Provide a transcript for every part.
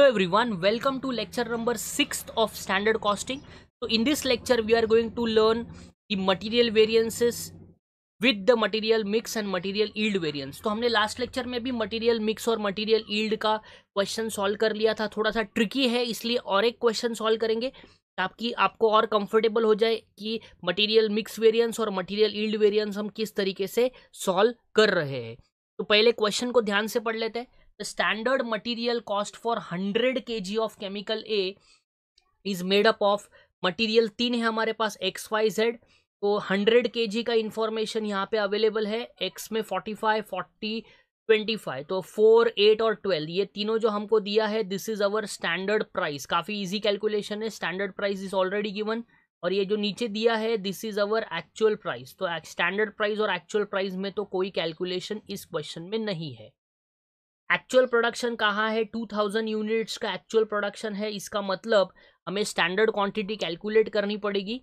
Every everyone welcome to lecture number six of standard costing तो in this lecture we are going to learn the material variances with the material mix and material yield variance तो हमने last lecture में भी material mix और material yield का question solve कर लिया था थोड़ा सा ट्रिकी है इसलिए और एक क्वेश्चन सॉल्व करेंगे ताकि आपको और कंफर्टेबल हो जाए कि मटेरियल मिक्स वेरियंस और मटीरियल ईल्ड वेरियंस हम किस तरीके से सॉल्व कर रहे हैं तो पहले क्वेश्चन को ध्यान से पढ़ लेते हैं the standard material cost for 100 kg of chemical A is made up of material तीन है हमारे पास एक्स वाई जेड तो 100 के का इन्फॉर्मेशन यहाँ पे अवेलेबल है एक्स में 45, 40, फाइव तो फोर एट और ट्वेल्व ये तीनों जो हमको दिया है this is our standard price काफ़ी इजी कैलकुलेशन है standard price is already given और ये जो नीचे दिया है this is our actual price तो स्टैंडर्ड प्राइस और एक्चुअल प्राइस में तो कोई कैलकुलेशन इस क्वेश्चन में नहीं है एक्चुअल प्रोडक्शन कहाँ है 2000 यूनिट्स का एक्चुअल प्रोडक्शन है इसका मतलब हमें स्टैंडर्ड क्वांटिटी कैलकुलेट करनी पड़ेगी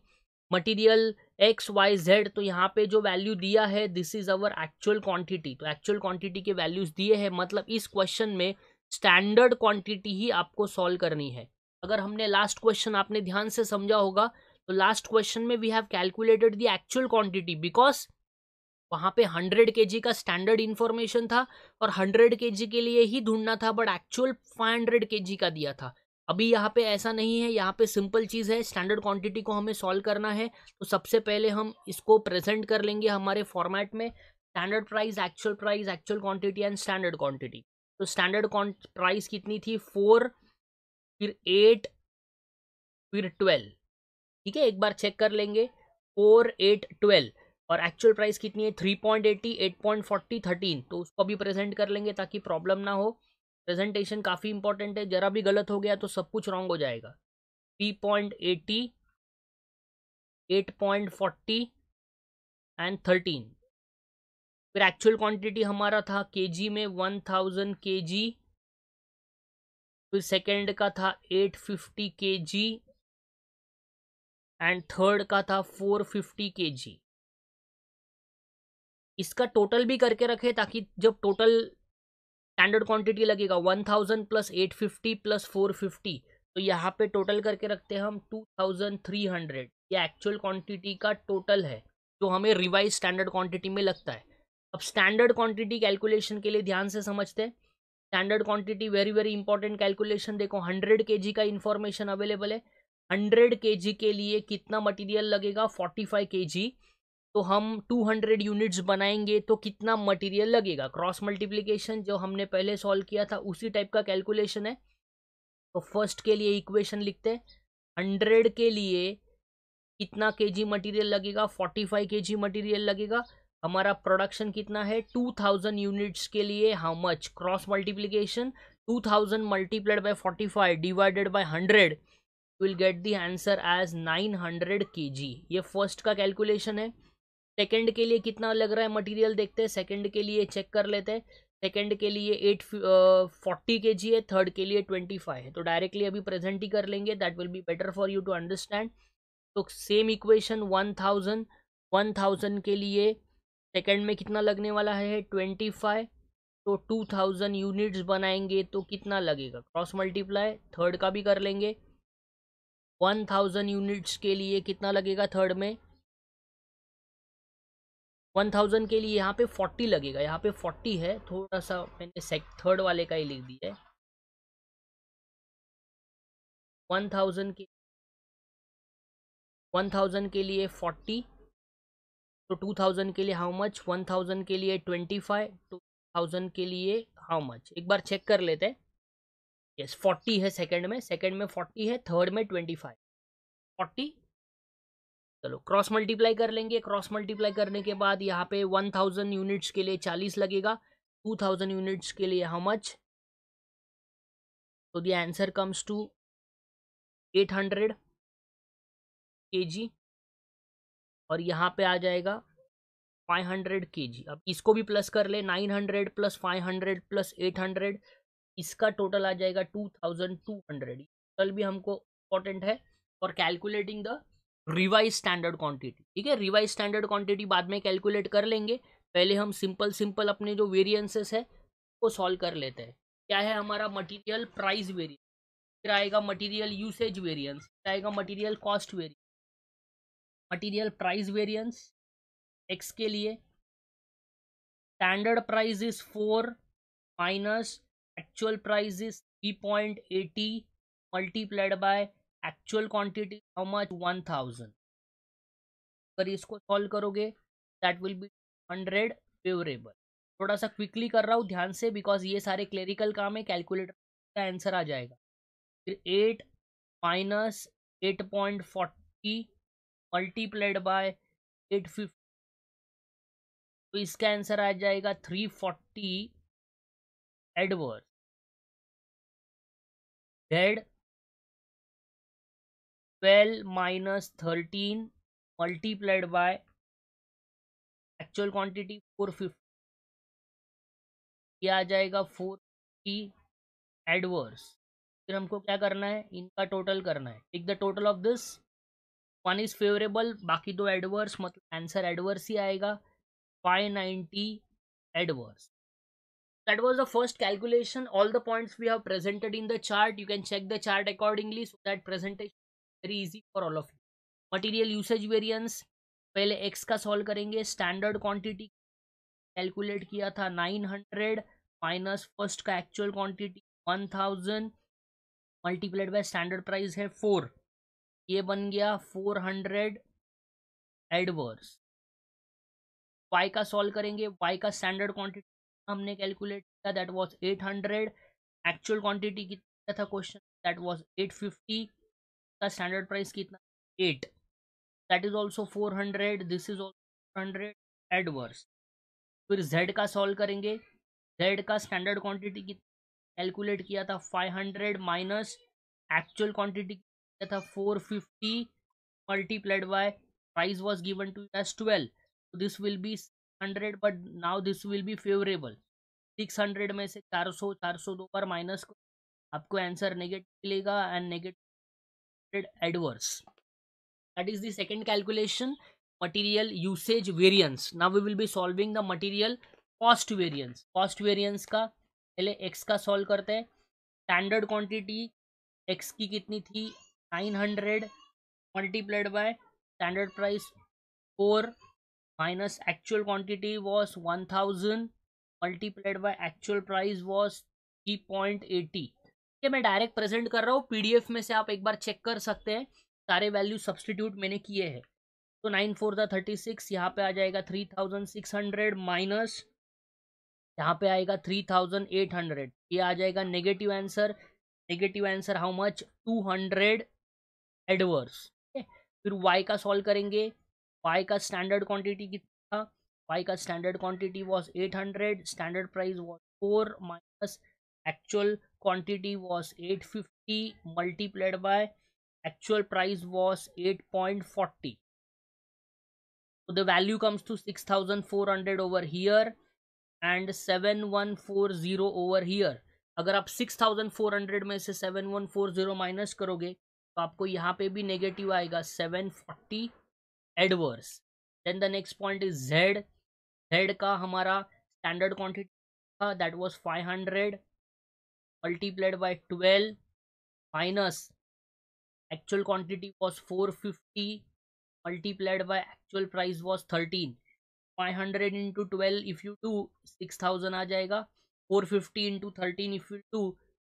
मटेरियल एक्स वाई जेड तो यहाँ पे जो वैल्यू दिया है this is our actual quantity तो एक्चुअल क्वांटिटी के वैल्यूज दिए हैं मतलब इस क्वेश्चन में स्टैंडर्ड क्वांटिटी ही आपको सॉल्व करनी है अगर हमने लास्ट क्वेश्चन आपने ध्यान से समझा होगा तो लास्ट क्वेश्चन में we have calculated the actual quantity because वहाँ पे हंड्रेड के का स्टैंडर्ड इन्फॉर्मेशन था और हंड्रेड के के लिए ही ढूंढना था बट एक्चुअल फाइव हंड्रेड के का दिया था अभी यहाँ पे ऐसा नहीं है यहाँ पे सिंपल चीज़ है स्टैंडर्ड क्वांटिटी को हमें सॉल्व करना है तो सबसे पहले हम इसको प्रेजेंट कर लेंगे हमारे फॉर्मेट में standard price actual price actual quantity and standard quantity तो स्टैंडर्ड प्राइस कितनी थी फोर फिर एट फिर ट्वेल्व ठीक है एक बार चेक कर लेंगे फोर एट ट्वेल्व और एक्चुअल प्राइस कितनी है three point eighty eight point forty thirteen तो उसको भी प्रेजेंट कर लेंगे ताकि प्रॉब्लम ना हो प्रेजेंटेशन काफ़ी इंपॉर्टेंट है ज़रा भी गलत हो गया तो सब कुछ रॉन्ग हो जाएगा three point eighty eight point forty and thirteen फिर एक्चुअल क्वांटिटी हमारा था के में वन थाउजेंड के जी फिर सेकेंड का था एट फिफ्टी के जी एंड थर्ड का था फोर फिफ्टी के जी इसका टोटल भी करके रखें ताकि जब टोटल स्टैंडर्ड क्वांटिटी लगेगा one thousand plus eight fifty plus four fifty तो यहाँ पे टोटल करके रखते हैं हम टू थाउजेंड थ्री हंड्रेड ये एक्चुअल क्वांटिटी का टोटल है जो हमें रिवाइज स्टैंडर्ड क्वांटिटी में लगता है अब स्टैंडर्ड क्वांटिटी कैलकुलेशन के लिए ध्यान से समझते हैं standard quantity very very important calculation देखो हंड्रेड के का इन्फॉर्मेशन अवेलेबल है हंड्रेड के के लिए कितना मटीरियल लगेगा फोर्टी फाइव के तो हम 200 यूनिट्स बनाएंगे तो कितना मटेरियल लगेगा क्रॉस मल्टीप्लिकेशन जो हमने पहले सॉल्व किया था उसी टाइप का कैलकुलेशन है तो फर्स्ट के लिए इक्वेशन लिखते हैं हंड्रेड के लिए कितना के जी मटीरियल लगेगा forty five K G material लगेगा हमारा प्रोडक्शन कितना है टू थाउजेंड यूनिट्स के लिए how much cross multiplication two thousand multiplied by forty five divided by hundred will get the answer as nine hundred K जी ये first का calculation है second के लिए कितना लग रहा है मटेरियल देखते हैं सेकेंड के लिए चेक कर लेते हैं सेकेंड के लिए एट फोर्टी के जी है थर्ड के लिए ट्वेंटी फाइव है तो डायरेक्टली अभी प्रेजेंट ही कर लेंगे that will be better for you to understand तो same equation one thousand one thousand के लिए सेकेंड में कितना लगने वाला है ट्वेंटी फाइव तो टू थाउजेंड यूनिट्स बनाएंगे तो कितना लगेगा क्रॉस मल्टीप्लाई थर्ड का भी कर लेंगे वन थाउजेंड यूनिट्स के लिए कितना लगेगा थर्ड में वन थाउजेंड के लिए यहाँ पे फोर्टी लगेगा यहाँ पे फोर्टी है थोड़ा सा मैंने सेक थर्ड वाले का ही लिख दिया है वन थाउजेंड के वन थाउजेंड के लिए फोर्टी तो टू थाउजेंड के लिए हाउ मच वन थाउजेंड के लिए ट्वेंटी फाइव टू थाउजेंड के लिए हाउ मच एक बार चेक कर लेते हैं यस फोर्टी है सेकेंड में सेकेंड में फोर्टी है थर्ड में ट्वेंटी फाइव फोर्टी चलो क्रॉस मल्टीप्लाई कर लेंगे क्रॉस मल्टीप्लाई करने के बाद यहाँ पे वन थाउजेंड यूनिट्स के लिए चालीस लगेगा टू थाउजेंड यूनिट्स के लिए हाउ मच तो the answer comes to eight hundred K G और यहाँ पे आ जाएगा फाइव हंड्रेड के जी अब इसको भी प्लस कर ले nine hundred plus five hundred plus eight hundred इसका टोटल आ जाएगा two thousand two hundred total भी हमको इम्पोर्टेंट है for calculating the revise standard quantity ठीक है रिवाइज स्टैंडर्ड क्वांटिटी बाद में कैलकुलेट कर लेंगे पहले हम सिंपल सिंपल अपने जो वेरिएंसेस है वो सॉल्व कर लेते हैं क्या है हमारा मटेरियल प्राइस वेरिएंस फिर आएगा मटेरियल यूसेज वेरिएंस फिर आएगा material cost variance material price variance X के लिए standard price is four minus actual price is three point eighty multiplied by actual quantity how much one thousand अगर इसको solve करोगे that will be hundred favourable थोड़ा सा quickly कर रहा हूँ ध्यान से बिकॉज ये सारे क्लेरिकल काम है कैलकुलेटर का आंसर आ जाएगा फिर eight minus eight point forty multiplied by eight fifty तो इसका आंसर आ जाएगा three forty adverse dead twelve minus thirteen multiplied by actual quantity four fifty ये आ जाएगा फोर फिफ्टी एडवर्स फिर हमको क्या करना है इनका टोटल करना है take the total of this one is favourable बाकी दो एडवर्स मतलब आंसर एडवर्स ही आएगा five ninety adverse that was the first calculation all the points we have presented in the chart you can check the chart accordingly so that presentation very easy for all of you material usage variance पहले X का solve करेंगे standard quantity calculate किया था nine hundred minus first का actual quantity one thousand multiplied by standard price है four ये बन गया फोर हंड्रेड एडवर्स वाई का सॉल्व करेंगे वाई का स्टैंडर्ड क्वांटिटी हमने कैलकुलेट किया दैट वाज 800 एक्चुअल क्वांटिटी कितना था क्वेश्चन दैट वाज 850 का स्टैंडर्ड प्राइस कितना eight that is also four hundred this is also hundred adverse फिर जेड का सॉल्व करेंगे जेड का स्टैंडर्ड क्वांटिटी कितना कैलकुलेट किया था five hundred minus actual quantity किया था four fifty multiplied by price was given to us twelve this will be hundred but now this will be favourable six hundred में से चार सौ चार सौ दो पर माइनस आपको आंसर नेगेटिव मिलेगा and negative related adverse that is the second calculation material usage variance now we will be solving the material cost variance cost variance का पहले एक्स का सॉल्व करते हैं स्टैंडर्ड क्वांटिटी एक्स की कितनी थी 900 hundred multiplied by standard price four minus actual quantity was 1000 thousand multiplied by actual price was three ये मैं डायरेक्ट प्रेजेंट कर रहा हूँ पीडीएफ में से आप एक बार चेक कर सकते हैं सारे वैल्यू सब्सटीट्यूट मैंने किए हैं तो नाइन फोर था थर्टी सिक्स यहाँ पे आ जाएगा three thousand six hundred minus यहाँ पे आएगा थ्री थाउजेंड एट हंड्रेड ये आ जाएगा negative answer negative answer how much two hundred adverse फिर वाई का सॉल्व करेंगे वाई का स्टैंडर्ड क्वांटिटी कितना वाई का standard quantity was hundred standard price was four minus actual quantity was 850 multiplied by actual price was 8.40 so the value comes to 6400 over here and 7140 over here अगर आप 6400 में से 7140 minus करोगे तो आपको यहाँ पे भी नेगेटिव आएगा 740 adverse then the next point is Z Z का हमारा स्टैंडर्ड क्वांटिटी था that was 500 multiplied by twelve minus actual quantity was four fifty multiplied by actual price was thirteen five hundred into twelve if you do six thousand आ जाएगा four fifty into thirteen if you do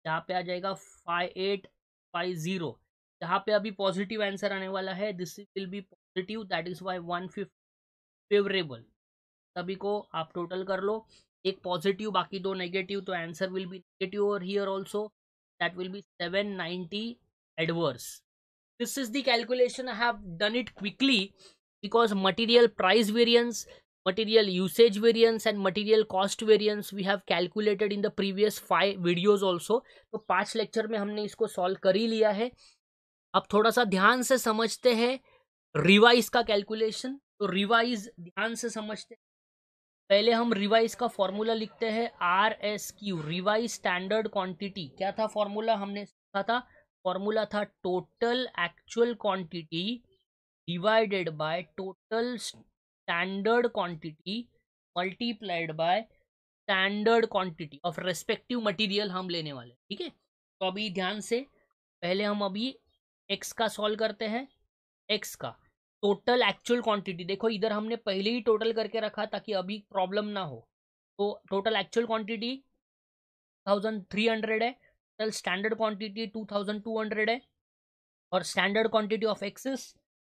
यहाँ पे आ जाएगा five eight five zero यहाँ पे अभी positive answer आने वाला है this will be positive that is Y one fifty favourable सभी को आप टोटल कर लो एक पॉजिटिव बाकी दो नेगेटिव तो आंसर विल बी नेगेटिव और here also that will be seven ninety adverse this is the calculation I have done it quickly because material price variance material usage variance and material cost variance we have calculated in the previous five videos also तो पांच lecture में हमने इसको solve कर ही लिया है अब थोड़ा सा ध्यान से समझते हैं रिवाइज का कैलकुलेशन तो रिवाइज ध्यान से समझते हैं पहले हम रिवाइज का फॉर्मूला लिखते हैं R S Q revise standard quantity क्या था फॉर्मूला हमने सीखा था फॉर्मूला था total actual quantity divided by total standard quantity multiplied by standard quantity of respective material हम लेने वाले ठीक है तो अभी ध्यान से पहले हम अभी एक्स का सॉल्व करते हैं एक्स का टोटल एक्चुअल क्वांटिटी देखो इधर हमने पहले ही टोटल करके रखा ताकि अभी प्रॉब्लम ना हो तो total actual quantity thousand three hundred है total standard quantity two thousand two hundred है और standard quantity of X is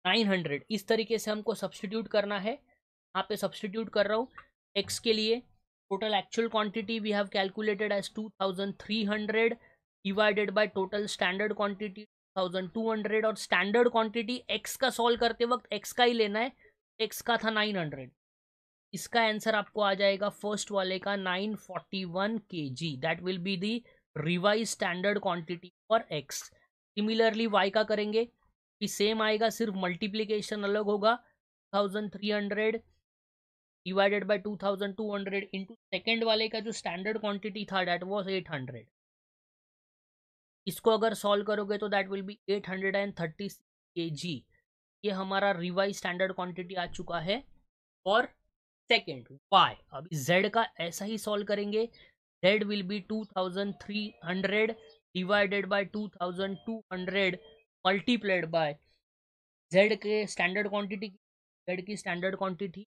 nine hundred इस तरीके से हमको सब्सटीट्यूट करना है यहाँ पे सब्सटीट्यूट कर रहा हूँ एक्स के लिए total actual quantity we have calculated as two thousand three hundred divided by total standard quantity thousand two hundred और स्टैंडर्ड क्वांटिटी एक्स का सॉल्व करते वक्त एक्स का ही लेना है एक्स का था नाइन हंड्रेड इसका आंसर आपको आ जाएगा फर्स्ट वाले का nine forty one kg that will be the revise standard quantity for X similarly Y का करेंगे भी सेम आएगा सिर्फ मल्टीप्लीकेशन अलग होगा thousand three hundred divided by two thousand two hundred into second वाले का जो स्टैंडर्ड क्वांटिटी था डैट वॉज एट हंड्रेड इसको अगर सॉल्व करोगे तो that will be eight hundred and thirty के जी ये हमारा रिवाइज स्टैंडर्ड क्वांटिटी आ चुका है और सेकेंड वाई अभी जेड का ऐसा ही सॉल्व करेंगे Z will be two thousand three hundred divided by two thousand two hundred multiplied by Z के स्टैंडर्ड क्वांटिटी जेड की स्टैंडर्ड क्वांटिटी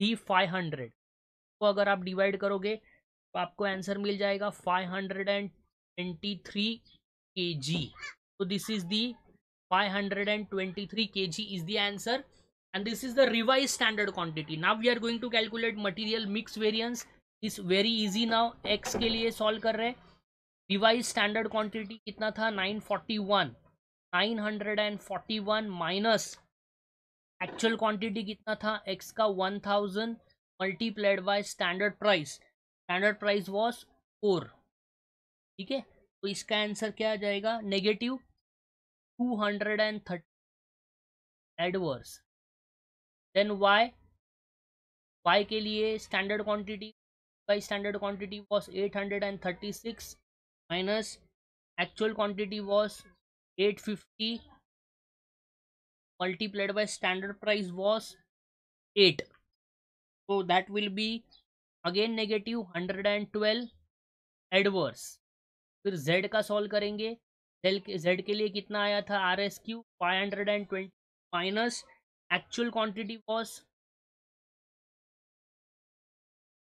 थी फाइव हंड्रेड को अगर आप डिवाइड करोगे तो आपको आंसर मिल जाएगा five hundred and twenty three kg. So this is the 523 kg is the answer and this is the revised standard quantity. Now we are going to calculate material mix variance. is very easy now. X ke liye solve kar rahe revised standard quantity kitna tha 941 941 minus actual quantity kitna tha x ka 1000 multiplied by standard price standard price was 4 ठीक है तो इसका answer क्या आ जाएगा negative two hundred and thirty adverse then Y Y के लिए standard quantity by standard quantity was eight hundred and thirty six minus actual quantity was eight fifty multiplied standard price standard eight so that will be again negative hundred and twelve adverse फिर Z का solve करेंगे Z के लिए कितना आया था R S Q five hundred and twenty minus actual quantity was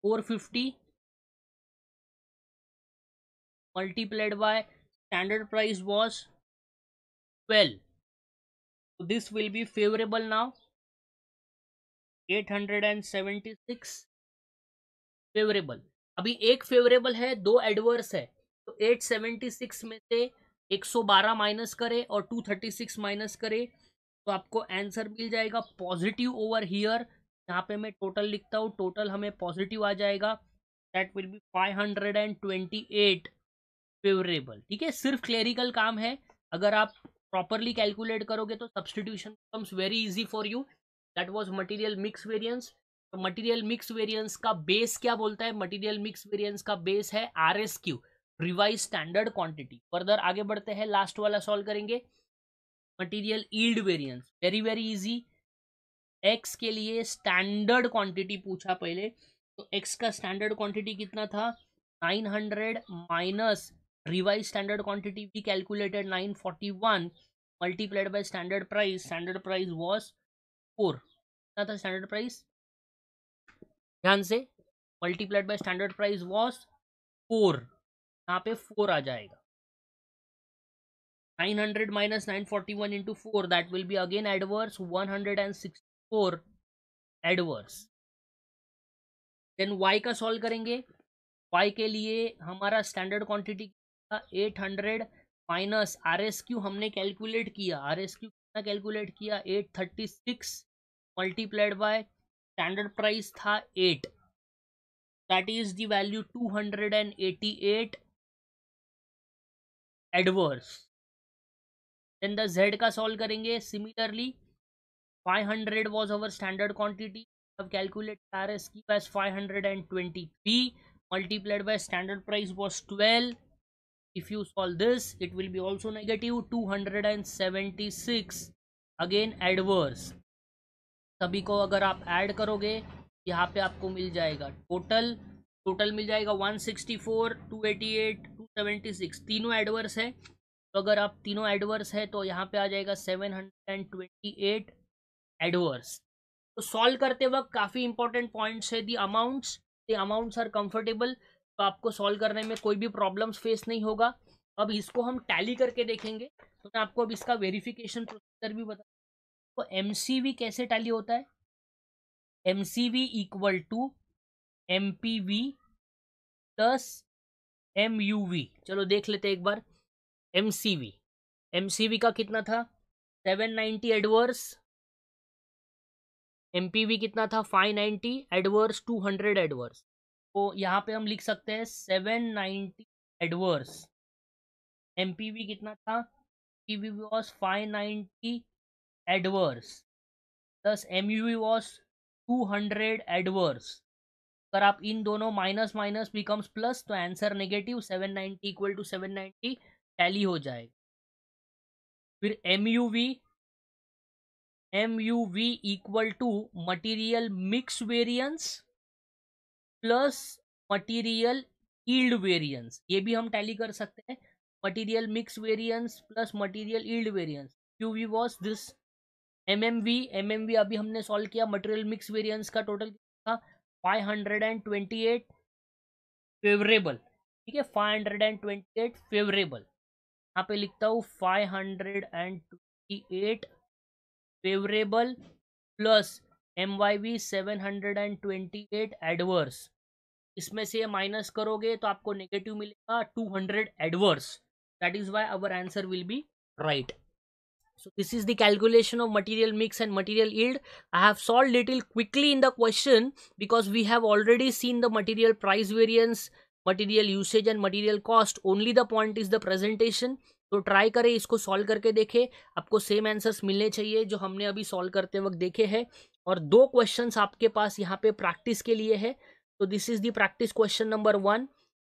four fifty multiplied by standard price was twelve this will be favourable now eight hundred and seventy six favourable अभी एक favourable है दो adverse है तो 876 में से 112 minus करें और 236 माइनस करें तो आपको आंसर मिल जाएगा पॉजिटिव ओवर हियर यहाँ पे मैं टोटल लिखता हूँ टोटल हमें पॉजिटिव आ जाएगा दैट विल बी 528 फेवरेबल ठीक है सिर्फ क्लेरिकल काम है अगर आप प्रॉपरली कैलकुलेट करोगे तो substitution comes very easy for you that was material mix variance तो मटेरियल मिक्स वेरिएंस का बेस क्या बोलता है मटेरियल मिक्स वेरिएंस का बेस है R S Q revise standard quantity further आगे बढ़ते हैं लास्ट वाला सॉल्व करेंगे material yield variance very very easy X के लिए स्टैंडर्ड क्वांटिटी पूछा पहले तो एक्स का स्टैंडर्ड क्वांटिटी कितना था 900 माइनस रिवाइज स्टैंडर्ड क्वांटिटी भी calculated 941 multiplied by standard price standard price was four कितना था स्टैंडर्ड प्राइस ध्यान से multiplied by standard price was four यहाँ पे फोर आ जाएगा nine hundred minus nine forty one into four that will be again adverse one hundred and sixty four adverse then Y का solve करेंगे Y के लिए हमारा standard quantity eight hundred minus are S Q हमने calculate किया R S Q कितना calculate किया eight thirty six multiplied by standard price था eight that is the value two hundred and eighty eight adverse then the Z का solve करेंगे similarly 500 was our standard quantity अब calculate R S की was 523 multiplied by standard price was 12 if you solve this it will be also negative 276 again adverse सभी को अगर आप add करोगे यहाँ पे आपको मिल जाएगा टोटल टोटल मिल जाएगा एटी एट सेवेंटी सिक्स तीनों एडवर्स है तो अगर आप तीनों एडवर्स है तो यहाँ पे आ जाएगा seven hundred and twenty eight adverse तो सॉल्व करते वक्त काफ़ी इंपॉर्टेंट पॉइंट्स है the amounts the amounts are comfortable तो आपको सॉल्व करने में कोई भी प्रॉब्लम्स फेस नहीं होगा अब इसको हम टैली करके देखेंगे तो मैं आपको अब इसका वेरिफिकेशन प्रोसीजर भी बता तो एम कैसे टैली होता है M equal to M plus M U V चलो देख लेते एक बार M C V M C V का कितना था seven ninety adverse M P V कितना था five ninety adverse two hundred adverse तो यहाँ पे हम लिख सकते हैं seven ninety adverse M P V कितना था P V was five ninety adverse plus M U V was two hundred adverse अगर आप इन दोनों माइनस माइनस बिकम्स प्लस तो answer negative seven ninety equal to seven ninety tally हो जाएगा फिर M U V M U V equal to material mix variance plus material yield variance ये भी हम टैली कर सकते हैं material mix variance plus material yield variance Q V was this M M V M M V अभी हमने सॉल्व किया मटेरियल मिक्स वेरियंस का total five hundred and twenty eight favourable ठीक है five hundred and twenty eight favourable यहाँ पे लिखता हूँ 528 favourable plus M Y V seven hundred and twenty eight adverse इसमें से माइनस करोगे तो आपको नेगेटिव मिलेगा two hundred adverse that is why our answer will be right So this is the calculation of material mix and material yield. I have solved little quickly in the question because we have already seen the material price variance, material usage and material cost. Only the point is the presentation. तो try करें इसको solve करके देखें आपको same answers मिलने चाहिए जो हमने अभी सॉल्व करते वक्त देखे हैं और दो क्वेश्चंस आपके पास यहाँ पे प्रैक्टिस के लिए है तो this is the practice question number one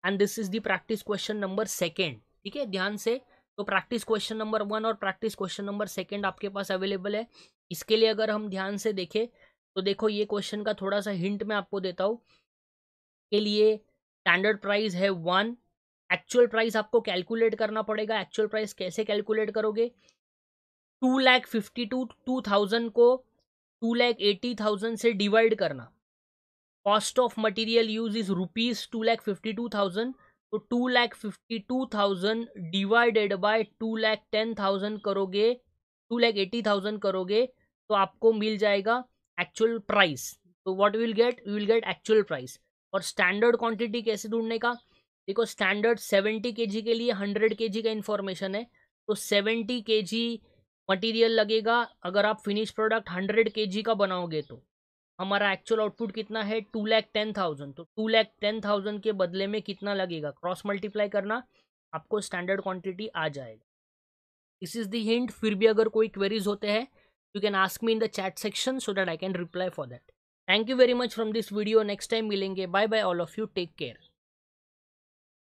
and this is the practice question number second ठीक है ध्यान से तो प्रैक्टिस क्वेश्चन नंबर वन और प्रैक्टिस क्वेश्चन नंबर सेकेंड आपके पास अवेलेबल है इसके लिए अगर हम ध्यान से देखें तो देखो ये क्वेश्चन का थोड़ा सा हिंट मैं आपको देता हूँ के लिए स्टैंडर्ड प्राइस है वन एक्चुअल प्राइस आपको कैलकुलेट करना पड़ेगा एक्चुअल प्राइस कैसे कैलकुलेट करोगे two lakh fifty two two thousand को टू लैख एटी थाउजेंड से डिवाइड करना cost of material use is rupees two lakh fifty two thousand तो two lakh fifty two thousand divided by two lakh ten thousand करोगे two lakh eighty thousand करोगे तो आपको मिल जाएगा एक्चुअल प्राइस तो what will get you will get actual price और standard quantity कैसे ढूंढने का देखो स्टैंडर्ड सेवेंटी के जी के लिए हंड्रेड के जी का इन्फॉर्मेशन है तो सेवेंटी के जी मटीरियल लगेगा अगर आप फिनिश प्रोडक्ट हंड्रेड के जी का बनाओगे तो हमारा एक्चुअल आउटपुट कितना है टू लैख टेन थाउजेंड तो टू लैख टेन थाउजेंड के बदले में कितना लगेगा क्रॉस मल्टीप्लाई करना आपको स्टैंडर्ड क्वांटिटी आ जाएगा दिस इज द हिंट फिर भी अगर कोई क्वेरीज होते हैं you can ask me in the chat section so that I can reply for that thank you very much from this video next time मिलेंगे bye bye all of you take care